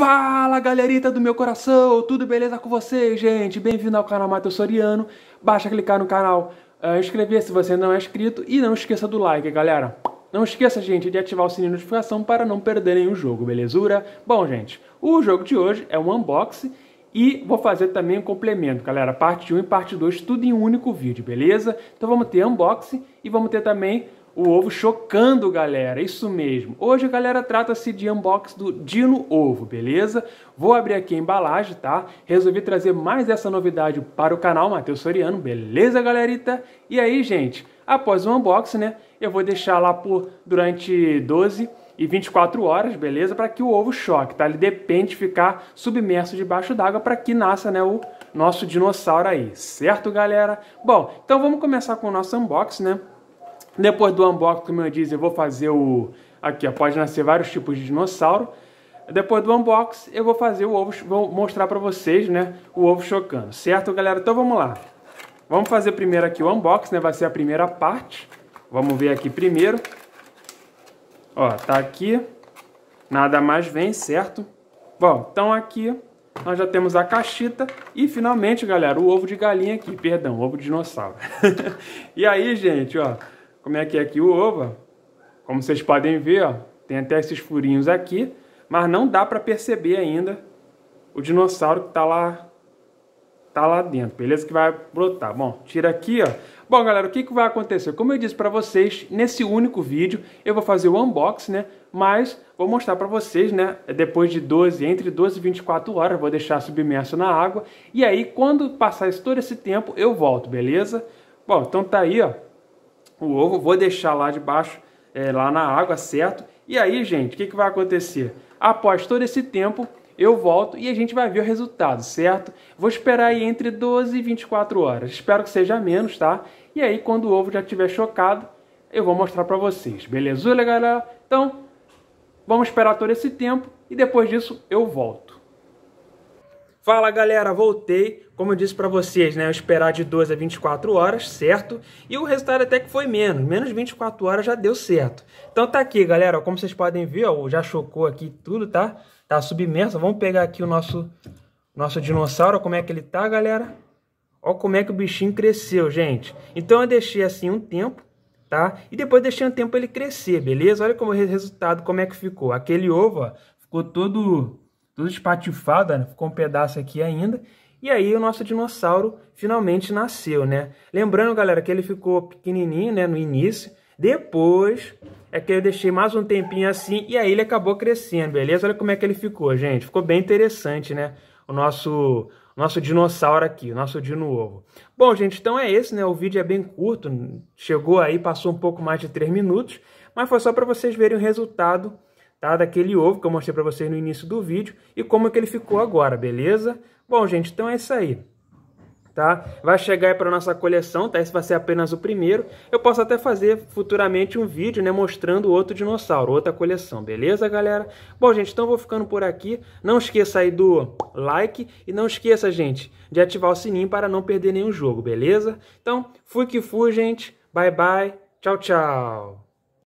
Fala galerita do meu coração, tudo beleza com vocês, gente? Bem-vindo ao canal Matheus Soriano. Basta clicar no canal, uh, eh, inscrever se você não é inscrito e não esqueça do like, galera. Não esqueça, gente, de ativar o sininho de notificação para não perder nenhum jogo, belezura? Bom, gente, o jogo de hoje é um unboxing e vou fazer também um complemento, galera. Parte 1 e parte 2, tudo em um único vídeo, beleza? Então vamos ter unboxing e vamos ter também o ovo chocando, galera. Isso mesmo. Hoje, galera, trata-se de unbox do Dino Ovo, beleza? Vou abrir aqui a embalagem, tá? Resolvi trazer mais essa novidade para o canal Matheus Soriano, beleza, galerita? E aí, gente, após o unboxing, né, eu vou deixar lá por durante 12 e 24 horas, beleza? Para que o ovo choque, tá? Ele depende de ficar submerso debaixo d'água para que nasça, né, o nosso dinossauro aí, certo, galera? Bom, então vamos começar com o nosso unboxing, né? Depois do unboxing, como eu disse, eu vou fazer o... Aqui, ó, pode nascer vários tipos de dinossauro. Depois do unboxing, eu vou fazer o ovo... Vou mostrar pra vocês, né? O ovo chocando, certo, galera? Então vamos lá. Vamos fazer primeiro aqui o unboxing, né? Vai ser a primeira parte. Vamos ver aqui primeiro. Ó, tá aqui. Nada mais vem, certo? Bom, então aqui nós já temos a caixita e finalmente, galera, o ovo de galinha aqui, perdão, ovo de dinossauro. e aí, gente, ó, como é que é aqui o ovo. Como vocês podem ver, ó, tem até esses furinhos aqui, mas não dá para perceber ainda o dinossauro que está lá tá lá dentro, beleza? Que vai brotar. Bom, tira aqui, ó. Bom, galera, o que, que vai acontecer? Como eu disse para vocês, nesse único vídeo eu vou fazer o unboxing, né? Mas vou mostrar para vocês, né? Depois de 12, entre 12 e 24 horas, vou deixar submerso na água. E aí, quando passar todo esse tempo, eu volto, beleza? Bom, então tá aí, ó o ovo, vou deixar lá debaixo, é, lá na água, certo? E aí, gente, o que, que vai acontecer? Após todo esse tempo, eu volto e a gente vai ver o resultado, certo? Vou esperar aí entre 12 e 24 horas. Espero que seja menos, tá? E aí, quando o ovo já estiver chocado, eu vou mostrar para vocês. beleza galera? Então, vamos esperar todo esse tempo e depois disso eu volto. Fala galera, voltei. Como eu disse para vocês, né, eu esperar de 12 a 24 horas, certo? E o resultado até que foi menos, menos 24 horas já deu certo. Então tá aqui, galera, como vocês podem ver, ó, já chocou aqui tudo, tá? Tá submerso. Vamos pegar aqui o nosso nosso dinossauro, como é que ele tá, galera? Ó como é que o bichinho cresceu, gente. Então eu deixei assim um tempo, tá? E depois deixei um tempo ele crescer, beleza? Olha como o resultado, como é que ficou. Aquele ovo, ó, ficou todo tudo espatifado, né? ficou um pedaço aqui ainda. E aí o nosso dinossauro finalmente nasceu, né? Lembrando, galera, que ele ficou pequenininho, né, no início. Depois é que eu deixei mais um tempinho assim e aí ele acabou crescendo, beleza? Olha como é que ele ficou, gente. Ficou bem interessante, né? O nosso nosso dinossauro aqui, o nosso dino ovo. Bom, gente, então é esse, né? O vídeo é bem curto, chegou aí, passou um pouco mais de 3 minutos, mas foi só para vocês verem o resultado tá? Daquele ovo que eu mostrei para vocês no início do vídeo e como é que ele ficou agora, beleza? Bom, gente, então é isso aí. Tá? Vai chegar para nossa coleção, tá? Esse vai ser apenas o primeiro. Eu posso até fazer futuramente um vídeo, né, mostrando outro dinossauro, outra coleção, beleza, galera? Bom, gente, então vou ficando por aqui. Não esqueça aí do like e não esqueça, gente, de ativar o sininho para não perder nenhum jogo, beleza? Então, fui que fui, gente. Bye bye. Tchau, tchau.